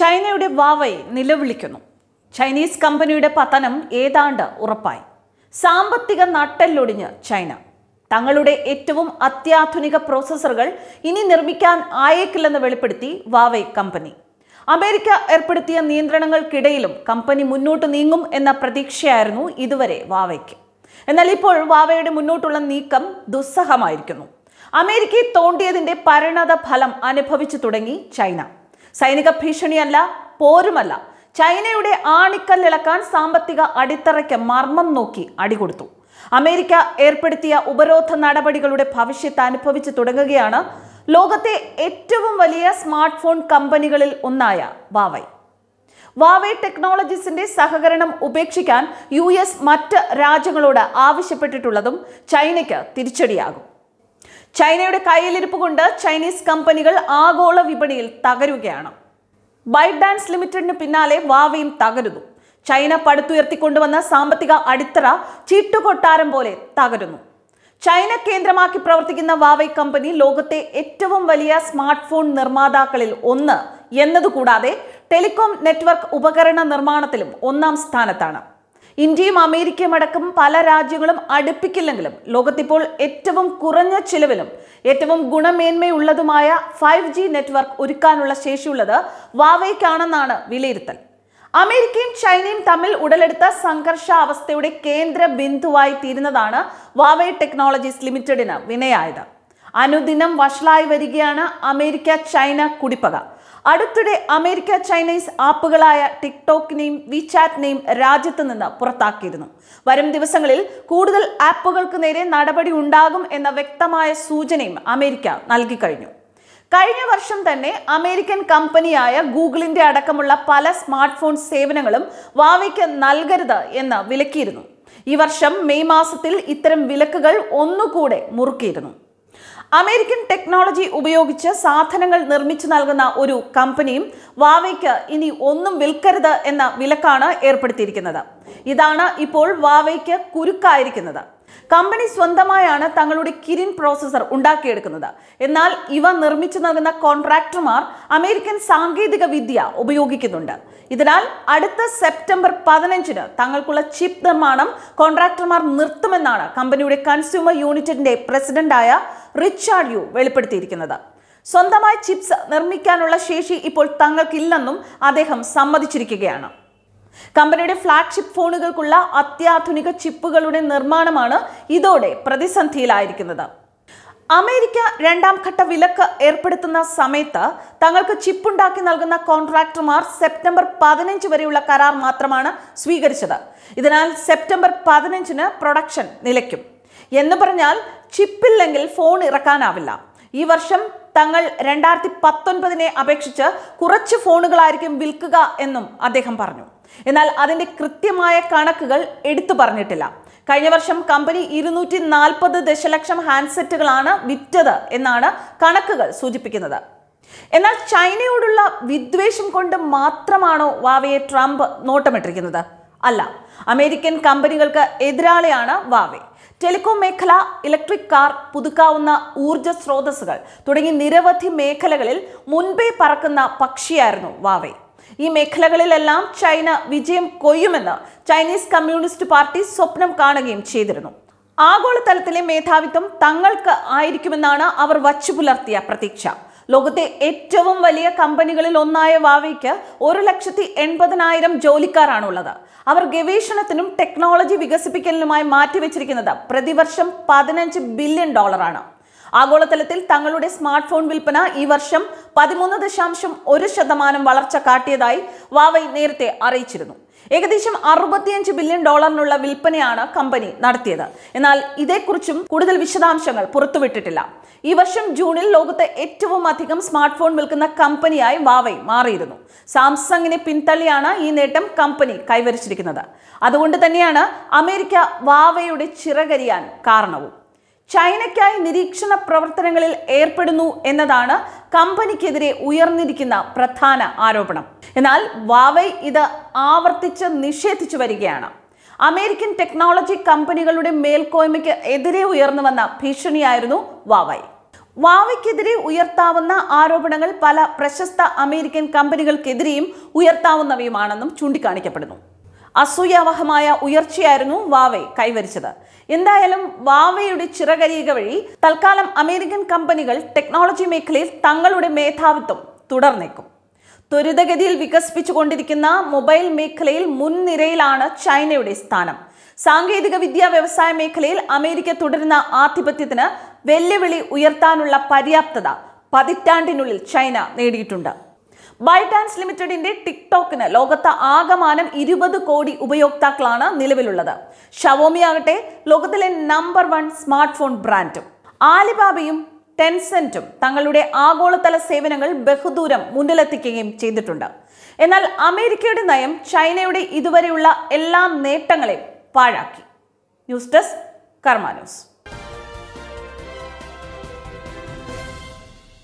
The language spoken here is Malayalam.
ചൈനയുടെ വാവൈ നിലവിളിക്കുന്നു ചൈനീസ് കമ്പനിയുടെ പതനം ഏതാണ്ട് ഉറപ്പായി സാമ്പത്തിക നട്ടെല്ലൊടിഞ്ഞ് ചൈന തങ്ങളുടെ ഏറ്റവും അത്യാധുനിക പ്രോസസ്സറുകൾ ഇനി നിർമ്മിക്കാൻ ആയേക്കില്ലെന്ന് വെളിപ്പെടുത്തി വാവൈ കമ്പനി അമേരിക്ക ഏർപ്പെടുത്തിയ നിയന്ത്രണങ്ങൾക്കിടയിലും കമ്പനി മുന്നോട്ട് നീങ്ങും എന്ന പ്രതീക്ഷയായിരുന്നു ഇതുവരെ വാവയ്ക്ക് എന്നാൽ ഇപ്പോൾ വാവയുടെ മുന്നോട്ടുള്ള നീക്കം ദുസ്സഹമായിരിക്കുന്നു അമേരിക്കയെ തോണ്ടിയതിന്റെ പരിണത ഫലം അനുഭവിച്ചു തുടങ്ങി ചൈന സൈനിക ഭീഷണിയല്ല പോരുമല്ല ചൈനയുടെ ആണിക്കല്ലിളക്കാൻ സാമ്പത്തിക അടിത്തറയ്ക്ക് മർമ്മം നോക്കി അടികൊടുത്തു അമേരിക്ക ഏർപ്പെടുത്തിയ ഉപരോധ നടപടികളുടെ ഭവിഷ്യത്ത് അനുഭവിച്ചു തുടങ്ങുകയാണ് ലോകത്തെ ഏറ്റവും വലിയ സ്മാർട്ട് ഫോൺ കമ്പനികളിൽ ഒന്നായ വാവൈ വാവൈ ടെക്നോളജീസിന്റെ സഹകരണം ഉപേക്ഷിക്കാൻ യു മറ്റ് രാജ്യങ്ങളോട് ആവശ്യപ്പെട്ടിട്ടുള്ളതും ചൈനയ്ക്ക് തിരിച്ചടിയാകും ചൈനയുടെ കയ്യിലിരിപ്പ് കൊണ്ട് ചൈനീസ് കമ്പനികൾ ആഗോള വിപണിയിൽ തകരുകയാണ് ബൈറ്റ് ഡാൻസ് ലിമിറ്റഡിന് പിന്നാലെ വാവയും തകരുന്നു ചൈന പടുത്തുയർത്തിക്കൊണ്ടുവന്ന സാമ്പത്തിക അടിത്തറ ചീട്ടുകൊട്ടാരം പോലെ തകരുന്നു ചൈന കേന്ദ്രമാക്കി പ്രവർത്തിക്കുന്ന വാവൈ കമ്പനി ലോകത്തെ ഏറ്റവും വലിയ സ്മാർട്ട് ഫോൺ നിർമ്മാതാക്കളിൽ ഒന്ന് എന്നതുകൂടാതെ ടെലികോം നെറ്റ്വർക്ക് ഉപകരണ നിർമ്മാണത്തിലും ഒന്നാം സ്ഥാനത്താണ് ഇന്ത്യയും അമേരിക്കയും അടക്കം പല രാജ്യങ്ങളും അടുപ്പിക്കില്ലെങ്കിലും ലോകത്തിപ്പോൾ ഏറ്റവും കുറഞ്ഞ ചിലവിലും ഏറ്റവും ഗുണമേന്മയുള്ളതുമായ ഫൈവ് ജി നെറ്റ്വർക്ക് ഒരുക്കാനുള്ള ശേഷിയുള്ളത് വാവയ്ക്കാണെന്നാണ് വിലയിരുത്തൽ അമേരിക്കയും ചൈനയും തമ്മിൽ ഉടലെടുത്ത സംഘർഷാവസ്ഥയുടെ കേന്ദ്ര ബിന്ദുവായി തീരുന്നതാണ് വാവേ ടെക്നോളജീസ് ലിമിറ്റഡിന് വിനയായത് അനുദിനം വഷളായി വരികയാണ് അമേരിക്ക ചൈന കുടിപ്പക അടുത്തിടെ അമേരിക്ക ചൈനീസ് ആപ്പുകളായ ടിക്ടോക്കിനെയും വിചാറ്റിനെയും രാജ്യത്ത് നിന്ന് പുറത്താക്കിയിരുന്നു വരും ദിവസങ്ങളിൽ കൂടുതൽ ആപ്പുകൾക്ക് നേരെ നടപടി ഉണ്ടാകും എന്ന വ്യക്തമായ സൂചനയും അമേരിക്ക നൽകിക്കഴിഞ്ഞു കഴിഞ്ഞ വർഷം തന്നെ അമേരിക്കൻ കമ്പനിയായ ഗൂഗിളിന്റെ അടക്കമുള്ള പല സ്മാർട്ട് ഫോൺ സേവനങ്ങളും വാവയ്ക്ക് നൽകരുത് എന്ന് വിലക്കിയിരുന്നു ഈ വർഷം മെയ് മാസത്തിൽ ഇത്തരം വിലക്കുകൾ ഒന്നുകൂടെ മുറുക്കിയിരുന്നു അമേരിക്കൻ ടെക്നോളജി ഉപയോഗിച്ച് സാധനങ്ങൾ നിർമ്മിച്ചു നൽകുന്ന ഒരു കമ്പനിയും വാവയ്ക്ക് ഇനി ഒന്നും വിൽക്കരുത് എന്ന വിലക്കാണ് ഏർപ്പെടുത്തിയിരിക്കുന്നത് ഇതാണ് ഇപ്പോൾ വാവയ്ക്ക് കുരുക്കായിരിക്കുന്നത് കമ്പനി സ്വന്തമായാണ് തങ്ങളുടെ കിരിൻ പ്രോസസർ ഉണ്ടാക്കിയെടുക്കുന്നത് എന്നാൽ ഇവ നിർമ്മിച്ചു നൽകുന്ന കോൺട്രാക്ടർമാർ അമേരിക്കൻ സാങ്കേതിക വിദ്യ ഉപയോഗിക്കുന്നുണ്ട് ഇതിനാൽ അടുത്ത സെപ്റ്റംബർ പതിനഞ്ചിന് തങ്ങൾക്കുള്ള ചിപ്പ് നിർമ്മാണം കോൺട്രാക്ടർമാർ നിർത്തുമെന്നാണ് കമ്പനിയുടെ കൺസ്യൂമർ യൂണിറ്റിന്റെ പ്രസിഡന്റായ റിച്ചാർഡ് യു വെളിപ്പെടുത്തിയിരിക്കുന്നത് സ്വന്തമായി ചിപ്സ് നിർമ്മിക്കാനുള്ള ശേഷി ഇപ്പോൾ തങ്ങൾക്കില്ലെന്നും അദ്ദേഹം സമ്മതിച്ചിരിക്കുകയാണ് കമ്പനിയുടെ ഫ്ളാഗ്ഷിപ്പ് ഫോണുകൾക്കുള്ള അത്യാധുനിക ചിപ്പുകളുടെ നിർമ്മാണമാണ് ഇതോടെ പ്രതിസന്ധിയിലായിരിക്കുന്നത് അമേരിക്ക രണ്ടാം ഘട്ട വിലക്ക് ഏർപ്പെടുത്തുന്ന സമയത്ത് തങ്ങൾക്ക് ചിപ്പുണ്ടാക്കി നൽകുന്ന കോൺട്രാക്ടർമാർ സെപ്റ്റംബർ പതിനഞ്ച് വരെയുള്ള കരാർ മാത്രമാണ് സ്വീകരിച്ചത് ഇതിനാൽ സെപ്റ്റംബർ പതിനഞ്ചിന് പ്രൊഡക്ഷൻ നിലയ്ക്കും എന്ന് പറഞ്ഞാൽ ചിപ്പില്ലെങ്കിൽ ഫോൺ ഇറക്കാനാവില്ല ഈ വർഷം തങ്ങൾ രണ്ടായിരത്തി പത്തൊൻപതിനെ അപേക്ഷിച്ച് കുറച്ച് ഫോണുകളായിരിക്കും വിൽക്കുക എന്നും അദ്ദേഹം പറഞ്ഞു എന്നാൽ അതിന്റെ കൃത്യമായ കണക്കുകൾ എടുത്തു പറഞ്ഞിട്ടില്ല കഴിഞ്ഞ വർഷം കമ്പനി ഇരുന്നൂറ്റി നാൽപ്പത് ദശലക്ഷം ഹാൻഡ്സെറ്റുകളാണ് വിറ്റത് എന്നാണ് കണക്കുകൾ സൂചിപ്പിക്കുന്നത് എന്നാൽ ചൈനയോടുള്ള വിദ്വേഷം കൊണ്ട് മാത്രമാണോ വാവയെ ട്രംപ് നോട്ടമിട്ടിരിക്കുന്നത് അല്ല അമേരിക്കൻ കമ്പനികൾക്ക് എതിരാളിയാണ് വാവെ ടെലികോം മേഖല ഇലക്ട്രിക് കാർ പുതുക്കാവുന്ന ഊർജ സ്രോതസ്സുകൾ തുടങ്ങി നിരവധി മേഖലകളിൽ മുൻപേ പറക്കുന്ന പക്ഷിയായിരുന്നു വാവേ ഈ മേഖലകളിലെല്ലാം ചൈന വിജയം കൊയ്യുമെന്ന് ചൈനീസ് കമ്മ്യൂണിസ്റ്റ് പാർട്ടി സ്വപ്നം കാണുകയും ചെയ്തിരുന്നു ആഗോളതലത്തിലെ മേധാവിത്വം തങ്ങൾക്ക് ആയിരിക്കുമെന്നാണ് അവർ വച്ചു പുലർത്തിയ പ്രതീക്ഷ ലോകത്തെ ഏറ്റവും വലിയ കമ്പനികളിൽ ഒന്നായ വാവയ്ക്ക് ഒരു ലക്ഷത്തി എൺപതിനായിരം ജോലിക്കാരാണുള്ളത് അവർ ഗവേഷണത്തിനും ടെക്നോളജി വികസിപ്പിക്കലിനുമായി മാറ്റിവെച്ചിരിക്കുന്നത് പ്രതിവർഷം പതിനഞ്ച് ബില്യൺ ഡോളറാണ് ആഗോളതലത്തിൽ തങ്ങളുടെ സ്മാർട്ട് ഫോൺ വിൽപ്പന ഈ വർഷം പതിമൂന്ന് ദശാംശം ഒരു ശതമാനം വളർച്ച കാട്ടിയതായി വാവൈ നേരത്തെ അറിയിച്ചിരുന്നു ഏകദേശം അറുപത്തിയഞ്ച് ബില്യൺ ഡോളറിനുള്ള വിൽപ്പനയാണ് കമ്പനി നടത്തിയത് എന്നാൽ ഇതേക്കുറിച്ചും കൂടുതൽ വിശദാംശങ്ങൾ പുറത്തുവിട്ടിട്ടില്ല ഈ വർഷം ജൂണിൽ ലോകത്തെ ഏറ്റവും അധികം സ്മാർട്ട് ഫോൺ വിൽക്കുന്ന കമ്പനിയായി വാവൈ മാറിയിരുന്നു സാംസങ്ങിനെ പിന്തള്ളിയാണ് ഈ നേട്ടം കമ്പനി കൈവരിച്ചിരിക്കുന്നത് അതുകൊണ്ട് തന്നെയാണ് അമേരിക്ക വാവയുടെ ചിറകരിയാൻ കാരണവും ചൈനയ്ക്കായി നിരീക്ഷണ പ്രവർത്തനങ്ങളിൽ ഏർപ്പെടുന്നു എന്നതാണ് കമ്പനിക്കെതിരെ ഉയർന്നിരിക്കുന്ന പ്രധാന ആരോപണം എന്നാൽ വാവൈ ഇത് ആവർത്തിച്ച് നിഷേധിച്ചു വരികയാണ് അമേരിക്കൻ ടെക്നോളജി കമ്പനികളുടെ മേൽക്കോയ്മയ്ക്ക് എതിരെ ഉയർന്നു വന്ന ഭീഷണിയായിരുന്നു വാവൈ വാവയ്ക്കെതിരെ ഉയർത്താവുന്ന ആരോപണങ്ങൾ പല പ്രശസ്ത അമേരിക്കൻ കമ്പനികൾക്കെതിരെയും ഉയർത്താവുന്നവയുമാണെന്നും ചൂണ്ടിക്കാണിക്കപ്പെടുന്നു അസൂയാവഹമായ ഉയർച്ചയായിരുന്നു വാവെ കൈവരിച്ചത് എന്തായാലും വാവയുടെ ചിറകരിയുക വഴി തൽക്കാലം അമേരിക്കൻ കമ്പനികൾ ടെക്നോളജി മേഖലയിൽ തങ്ങളുടെ മേധാവിത്വം തുടർന്നേക്കും ത്വരിതഗതിയിൽ വികസിപ്പിച്ചുകൊണ്ടിരിക്കുന്ന മൊബൈൽ മേഖലയിൽ മുൻനിരയിലാണ് ചൈനയുടെ സ്ഥാനം സാങ്കേതിക വിദ്യ വ്യവസായ മേഖലയിൽ അമേരിക്ക തുടരുന്ന ആധിപത്യത്തിന് വെല്ലുവിളി ഉയർത്താനുള്ള പര്യാപ്തത പതിറ്റാണ്ടിനുള്ളിൽ ചൈന നേടിയിട്ടുണ്ട് ബൈഡാൻസ് ലിമിറ്റഡിന്റെ ടിക്ടോക്കിന് ലോകത്ത് ആകമാനം ഇരുപത് കോടി ഉപയോക്താക്കളാണ് നിലവിലുള്ളത് ഷവോമി ആകട്ടെ ലോകത്തിലെ നമ്പർ വൺ സ്മാർട്ട് ഫോൺ ബ്രാൻഡും ആലിബാബയും ടെൻസെന്റും തങ്ങളുടെ ആഗോളതല സേവനങ്ങൾ ബഹുദൂരം മുന്നിലെത്തിക്കുകയും ചെയ്തിട്ടുണ്ട് എന്നാൽ അമേരിക്കയുടെ നയം ചൈനയുടെ ഇതുവരെയുള്ള എല്ലാ നേട്ടങ്ങളെയും പാഴാക്കി ന്യൂസ് ഡെസ്ക് കർമാനൂസ്